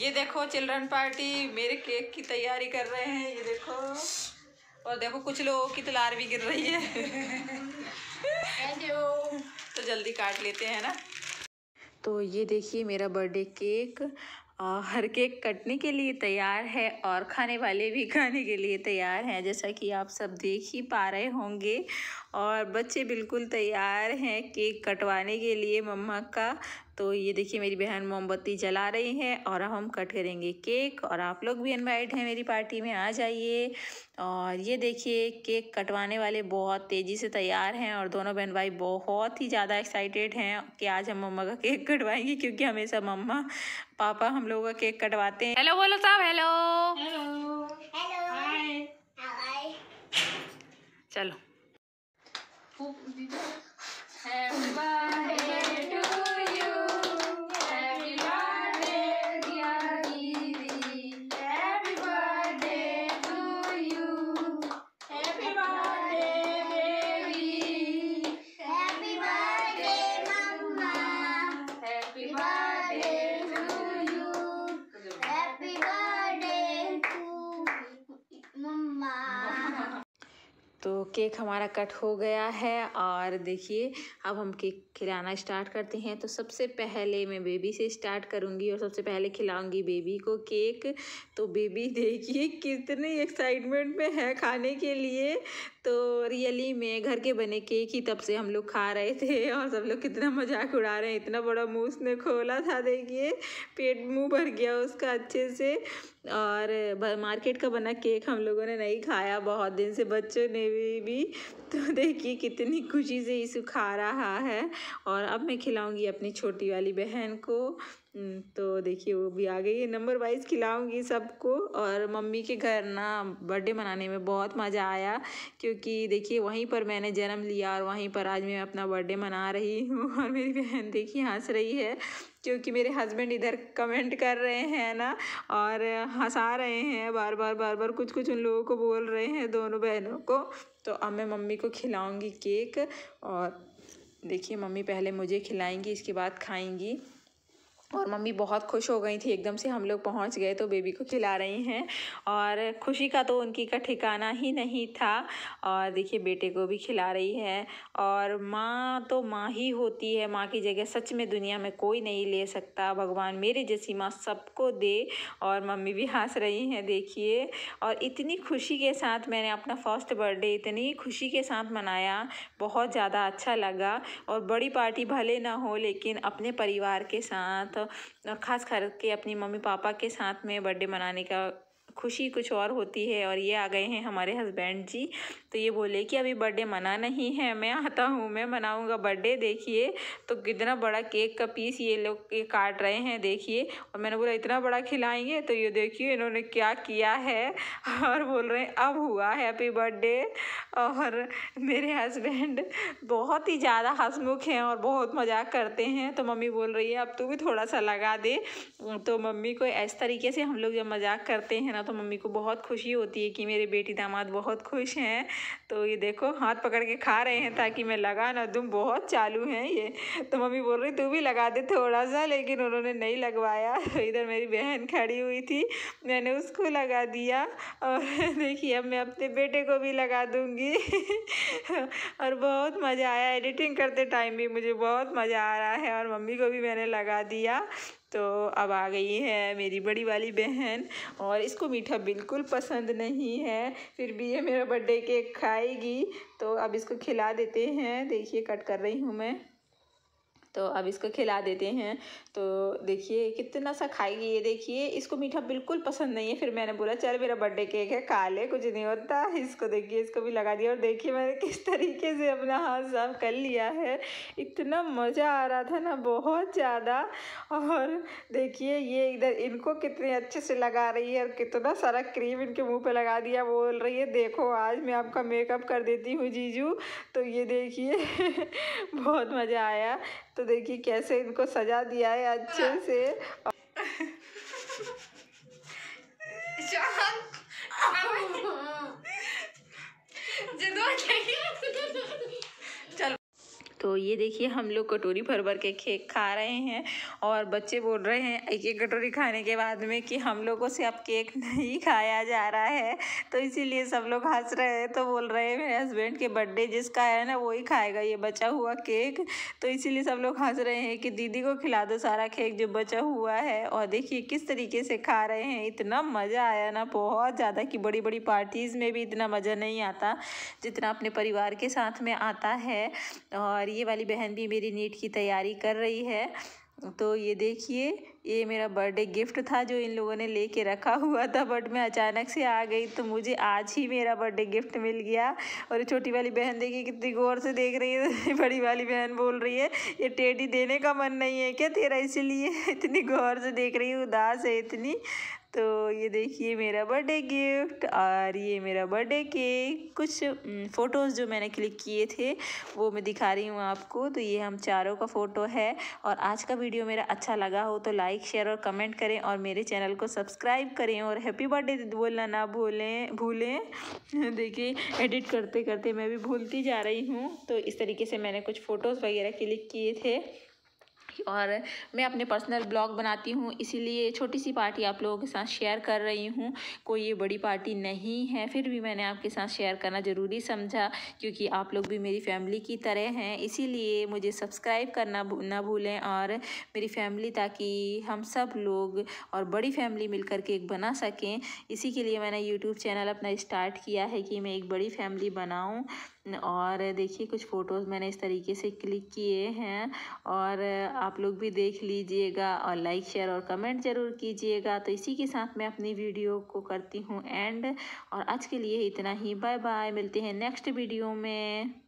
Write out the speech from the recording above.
ये देखो children party मेरे केक की तैयारी कर रहे हैं ये देखो और देखो कुछ लोगों की तलार भी गिर रही है तो जल्दी काट लेते हैं ना तो ये देखिए मेरा बर्थडे केक हर केक कटने के लिए तैयार है और खाने वाले भी खाने के लिए तैयार हैं जैसा कि आप सब देख ही पा रहे होंगे और बच्चे बिल्कुल तैयार हैं केक कटवाने के लिए मम्मा का तो ये देखिए मेरी बहन मोमबत्ती जला रही है और हम कट करेंगे केक और आप लोग भी इनवाइट हैं मेरी पार्टी में आ जाइए और ये देखिए केक कटवाने वाले बहुत तेज़ी से तैयार हैं और दोनों बहन भाई बहुत ही ज़्यादा एक्साइटेड हैं कि आज हम मम्मा का केक कटवाएंगे क्योंकि हमेशा मम्मा पापा हम लोगों का केक कटवाते हैं हेलो बोलो साहब हेलो हेलो चलो Happy bye. केक हमारा कट हो गया है और देखिए अब हम केक खिलाना स्टार्ट करते हैं तो सबसे पहले मैं बेबी से स्टार्ट करूँगी और सबसे पहले खिलाऊँगी बेबी को केक तो बेबी देखिए कितने एक्साइटमेंट में है खाने के लिए तो रियली में घर के बने केक ही तब से हम लोग खा रहे थे और सब लोग कितना मजाक उड़ा रहे हैं इतना बड़ा मुँह उसने खोला था देखिए पेट मुँह भर गया उसका अच्छे से और मार्केट का बना केक हम लोगों ने नहीं खाया बहुत दिन से बच्चों ने भी, भी तो देखिए कितनी खुशी से इसे खा रहा है और अब मैं खिलाऊंगी अपनी छोटी वाली बहन को हम्म, तो देखिए वो भी आ गई है नंबर वाइज खिलाऊंगी सबको और मम्मी के घर ना बर्थडे मनाने में बहुत मज़ा आया क्योंकि देखिए वहीं पर मैंने जन्म लिया और वहीं पर आज मैं अपना बर्थडे मना रही हूँ और मेरी बहन देखिए हंस रही है क्योंकि मेरे हस्बैंड इधर कमेंट कर रहे हैं ना और हंसा रहे हैं बार बार बार बार कुछ कुछ उन लोगों को बोल रहे हैं दोनों बहनों को तो अब मैं मम्मी को खिलाऊँगी केक और देखिए मम्मी पहले मुझे खिलाएंगी इसके बाद खाएंगी और मम्मी बहुत खुश हो गई थी एकदम से हम लोग पहुंच गए तो बेबी को खिला रही हैं और खुशी का तो उनकी का ठिकाना ही नहीं था और देखिए बेटे को भी खिला रही है और माँ तो माँ ही होती है माँ की जगह सच में दुनिया में कोई नहीं ले सकता भगवान मेरे जैसी माँ सबको दे और मम्मी भी हंस रही हैं देखिए और इतनी खुशी के साथ मैंने अपना फर्स्ट बर्थडे इतनी खुशी के साथ मनाया बहुत ज़्यादा अच्छा लगा और बड़ी पार्टी भले ना हो लेकिन अपने परिवार के साथ खास करके अपनी मम्मी पापा के साथ में बर्थडे मनाने का खुशी कुछ और होती है और ये आ गए हैं हमारे हस्बैंड जी तो ये बोले कि अभी बर्थडे मना नहीं है मैं आता हूँ मैं मनाऊँगा बर्थडे देखिए तो कितना बड़ा केक का पीस ये लोग ये काट रहे हैं देखिए और मैंने बोला इतना बड़ा खिलाएंगे तो ये देखिए इन्होंने क्या किया है और बोल रहे हैं अब हुआ हैप्पी बर्थडे और मेरे हस्बैंड बहुत ही ज़्यादा हंसमुख हैं और बहुत मजाक करते हैं तो मम्मी बोल रही है अब तू भी थोड़ा सा लगा दे तो मम्मी को इस तरीके से हम लोग जब मजाक करते हैं ना ना तो मम्मी को बहुत खुशी होती है कि मेरे बेटी दामाद बहुत खुश हैं तो ये देखो हाथ पकड़ के खा रहे हैं ताकि मैं लगा ना तुम बहुत चालू हैं ये तो मम्मी बोल रही तू भी लगा दे थोड़ा सा लेकिन उन्होंने नहीं लगवाया तो इधर मेरी बहन खड़ी हुई थी मैंने उसको लगा दिया और देखिए अब मैं अपने बेटे को भी लगा दूँगी और बहुत मज़ा आया एडिटिंग करते टाइम भी मुझे बहुत मज़ा आ रहा है और मम्मी को भी मैंने लगा दिया तो अब आ गई है मेरी बड़ी वाली बहन और इसको मीठा बिल्कुल पसंद नहीं है फिर भी ये मेरा बर्थडे केक खाएगी तो अब इसको खिला देते हैं देखिए कट कर रही हूँ मैं तो अब इसको खिला देते हैं तो देखिए कितना सा खाएगी ये देखिए इसको मीठा बिल्कुल पसंद नहीं है फिर मैंने बोला चल मेरा बर्थडे केक है खा ले कुछ नहीं होता इसको देखिए इसको भी लगा दिया और देखिए मैंने किस तरीके से अपना हाथ साफ कर लिया है इतना मज़ा आ रहा था ना बहुत ज़्यादा और देखिए ये इधर इनको कितने अच्छे से लगा रही है और कितना सारा क्रीम इनके मुँह पर लगा दिया बोल रही है देखो आज मैं आपका मेकअप कर देती हूँ जीजू तो ये देखिए बहुत मज़ा आया तो देखिए कैसे इनको सजा दिया है अच्छे से और... तो ये देखिए हम लोग कटोरी भर भर के केक खा रहे हैं और बच्चे बोल रहे हैं एक एक कटोरी खाने के बाद में कि हम लोगों से अब केक नहीं खाया जा रहा है तो इसीलिए सब लोग हंस रहे हैं तो बोल रहे हैं मेरे हस्बैंड के बर्थडे जिसका है ना वही खाएगा ये बचा हुआ केक तो इसीलिए सब लोग हंस रहे हैं कि दीदी को खिला दो सारा केक जो बचा हुआ है और देखिए किस तरीके से खा रहे हैं इतना मज़ा आया ना बहुत ज़्यादा कि बड़ी बड़ी पार्टीज़ में भी इतना मज़ा नहीं आता जितना अपने परिवार के साथ में आता है और ये वाली बहन भी मेरी नीट की तैयारी कर रही है तो ये देखिए ये मेरा बर्थडे गिफ्ट था जो इन लोगों ने लेके रखा हुआ था बट मैं अचानक से आ गई तो मुझे आज ही मेरा बर्थडे गिफ्ट मिल गया और छोटी वाली बहन देखिए कितनी गौर से देख रही है बड़ी वाली बहन बोल रही है ये टेडी देने का मन नहीं है क्या तेरा इसीलिए इतनी गौर से देख रही है उदास है इतनी तो ये देखिए मेरा बर्थडे गिफ्ट और ये मेरा बर्थडे केक कुछ फ़ोटोज़ जो मैंने क्लिक किए थे वो मैं दिखा रही हूँ आपको तो ये हम चारों का फ़ोटो है और आज का वीडियो मेरा अच्छा लगा हो तो लाइक शेयर और कमेंट करें और मेरे चैनल को सब्सक्राइब करें और हैप्पी बर्थडे बोलना ना भूलें भूलें देखिए एडिट करते करते मैं भी भूलती जा रही हूँ तो इस तरीके से मैंने कुछ फ़ोटोज़ वगैरह क्लिक किए थे और मैं अपने पर्सनल ब्लॉग बनाती हूँ इसीलिए छोटी सी पार्टी आप लोगों के साथ शेयर कर रही हूँ कोई ये बड़ी पार्टी नहीं है फिर भी मैंने आपके साथ शेयर करना ज़रूरी समझा क्योंकि आप लोग भी मेरी फैमिली की तरह हैं इसीलिए मुझे सब्सक्राइब करना ना भूलें और मेरी फैमिली ताकि हम सब लोग और बड़ी फैमिली मिल के एक बना सकें इसी के लिए मैंने यूट्यूब चैनल अपना स्टार्ट किया है कि मैं एक बड़ी फैमिली बनाऊँ और देखिए कुछ फ़ोटोज़ मैंने इस तरीके से क्लिक किए हैं और आप लोग भी देख लीजिएगा और लाइक शेयर और कमेंट ज़रूर कीजिएगा तो इसी के साथ मैं अपनी वीडियो को करती हूँ एंड और आज के लिए इतना ही बाय बाय मिलते हैं नेक्स्ट वीडियो में